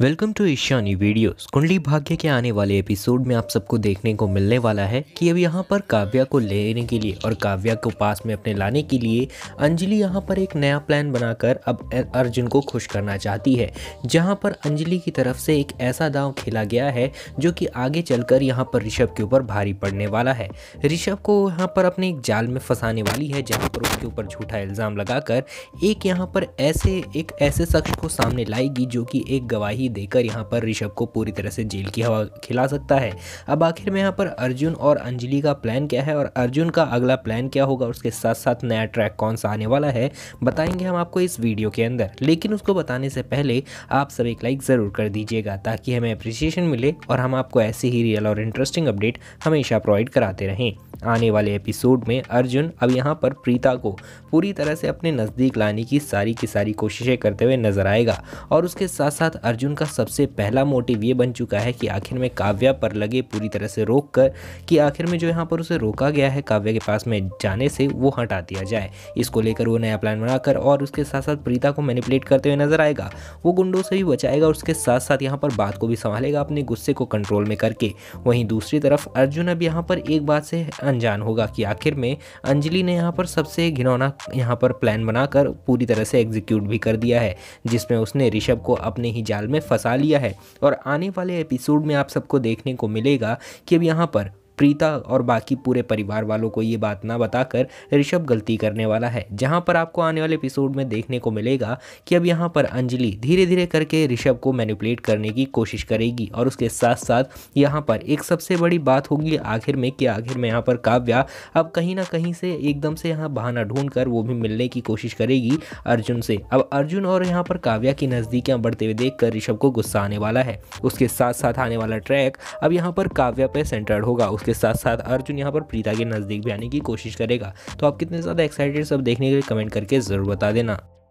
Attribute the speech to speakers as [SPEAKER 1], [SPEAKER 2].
[SPEAKER 1] welcome to Ishani videos कुंडली भाग्य के आने वाले एपिसोड में आप सबको देखने को मिलने वाला है कि अब यहाँ पर काव्या को लेने के लिए और काव्या को पास में अपने लाने के लिए अंजलि यहाँ पर एक नया प्लान बनाकर अब अर्जुन को खुश करना चाहती है जहाँ पर अंजलि की तरफ से एक ऐसा दाव खेला गया है जो कि आगे चलकर यहाँ पर ऋषभ के ऊपर भारी पड़ने वाला है ऋषभ को यहाँ पर अपने एक जाल में फंसाने वाली है जहाँ पर उसके ऊपर झूठा इल्ज़ाम लगाकर एक यहाँ पर ऐसे एक ऐसे शख्स को सामने लाएगी जो कि एक गवाही जिंदगी देकर यहाँ पर ऋषभ को पूरी तरह से जेल की हवा खिला सकता है अब आखिर में यहाँ पर अर्जुन और अंजलि का प्लान क्या है और अर्जुन का अगला प्लान क्या होगा उसके साथ साथ नया ट्रैक कौन सा आने वाला है बताएंगे हम आपको इस वीडियो के अंदर लेकिन उसको बताने से पहले आप सब एक लाइक ज़रूर कर दीजिएगा ताकि हमें अप्रिसिएशन मिले और हम आपको ऐसे ही रियल और इंटरेस्टिंग अपडेट हमेशा प्रोवाइड कराते रहें आने वाले एपिसोड में अर्जुन अब यहाँ पर प्रीता को पूरी तरह से अपने नज़दीक लाने की सारी की सारी कोशिशें करते हुए नजर आएगा और उसके साथ साथ अर्जुन का सबसे पहला मोटिव ये बन चुका है कि आखिर में काव्या पर लगे पूरी तरह से रोक कर कि आखिर में जो यहाँ पर उसे रोका गया है काव्या के पास में जाने से वो हटा दिया जाए इसको लेकर वो नया प्लान बनाकर और उसके साथ साथ प्रीता को मैनिपुलेट करते हुए नजर आएगा वो गुंडों से भी बचाएगा और उसके साथ साथ यहाँ पर बात को भी संभालेगा अपने गुस्से को कंट्रोल में करके वहीं दूसरी तरफ अर्जुन अब यहाँ पर एक बात से अनजान होगा कि आखिर में अंजलि ने यहाँ पर सबसे घिनौना यहाँ पर प्लान बनाकर पूरी तरह से एग्जीक्यूट भी कर दिया है जिसमें उसने ऋषभ को अपने ही जाल में फंसा लिया है और आने वाले एपिसोड में आप सबको देखने को मिलेगा कि अब यहाँ पर प्रीता और बाकी पूरे परिवार वालों को ये बात ना बताकर ऋषभ गलती करने वाला है जहाँ पर आपको आने वाले एपिसोड में देखने को मिलेगा कि अब यहाँ पर अंजलि धीरे धीरे करके ऋषभ को मैनिपुलेट करने की कोशिश करेगी और उसके साथ साथ यहाँ पर एक सबसे बड़ी बात होगी आखिर में कि आखिर में यहाँ पर काव्या अब कहीं ना कहीं से एकदम से यहाँ बहाना ढूंढ कर वो भी मिलने की कोशिश करेगी अर्जुन से अब अर्जुन और यहाँ पर काव्या की नज़दीकियाँ बढ़ते हुए देख ऋषभ को गुस्सा आने वाला है उसके साथ साथ आने वाला ट्रैक अब यहाँ पर काव्या पर सेंटर्ड होगा इसके साथ साथ अर्जुन यहाँ पर प्रीता के नज़दीक भी आने की कोशिश करेगा तो आप कितने ज़्यादा एक्साइटेड सब देखने के लिए कमेंट करके ज़रूर बता देना